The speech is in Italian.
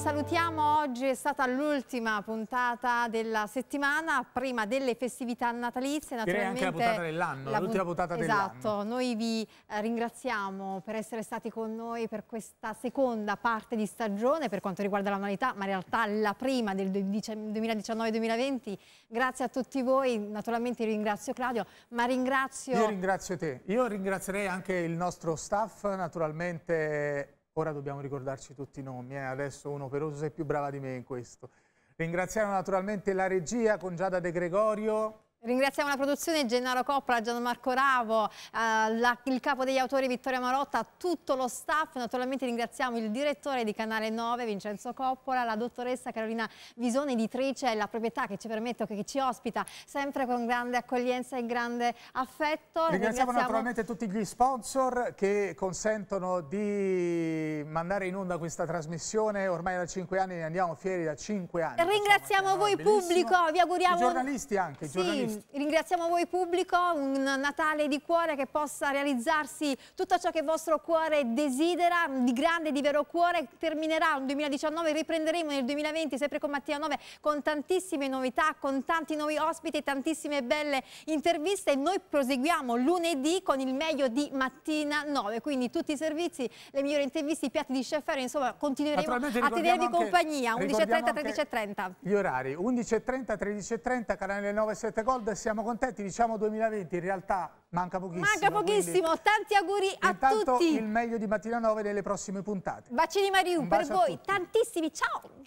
salutiamo, oggi è stata l'ultima puntata della settimana, prima delle festività natalizie. Direi anche la puntata dell'anno, l'ultima puntata dell'anno. Esatto, noi vi eh, ringraziamo per essere stati con noi per questa seconda parte di stagione per quanto riguarda la l'annualità, ma in realtà la prima del 2019-2020. Grazie a tutti voi, naturalmente ringrazio Claudio, ma ringrazio... Io ringrazio te, io ringrazierei anche il nostro staff, naturalmente ora dobbiamo ricordarci tutti i nomi, eh? adesso uno per uno sei più brava di me in questo. Ringraziamo naturalmente la regia con Giada De Gregorio, Ringraziamo la produzione Gennaro Coppola, Gianmarco Ravo, eh, la, il capo degli autori Vittorio Marotta, tutto lo staff. Naturalmente ringraziamo il direttore di Canale 9 Vincenzo Coppola, la dottoressa Carolina Visone, editrice e la proprietà che ci permette, che ci ospita sempre con grande accoglienza e grande affetto. Ringraziamo, ringraziamo naturalmente tutti gli sponsor che consentono di mandare in onda questa trasmissione. Ormai da 5 anni ne andiamo fieri da 5 anni. Ringraziamo voi bellissimo. pubblico, vi auguriamo... I giornalisti anche, sì. i giornalisti. Ringraziamo voi pubblico, un Natale di cuore che possa realizzarsi tutto ciò che il vostro cuore desidera, di grande, di vero cuore, terminerà il 2019, riprenderemo nel 2020 sempre con Mattia 9 con tantissime novità, con tanti nuovi ospiti, tantissime belle interviste e noi proseguiamo lunedì con il meglio di Mattina 9, quindi tutti i servizi, le migliori interviste, i piatti di Schaeffer, insomma continueremo a tenervi compagnia, 11.30, 13.30. Gli orari, 11.30, 13.30, canale 97 7 gol. Gold, siamo contenti, diciamo 2020, in realtà manca pochissimo. Manca pochissimo, quindi... tanti auguri a tutti. il meglio di Mattina 9 nelle prossime puntate. Bacini Mariù, per voi, tantissimi, ciao!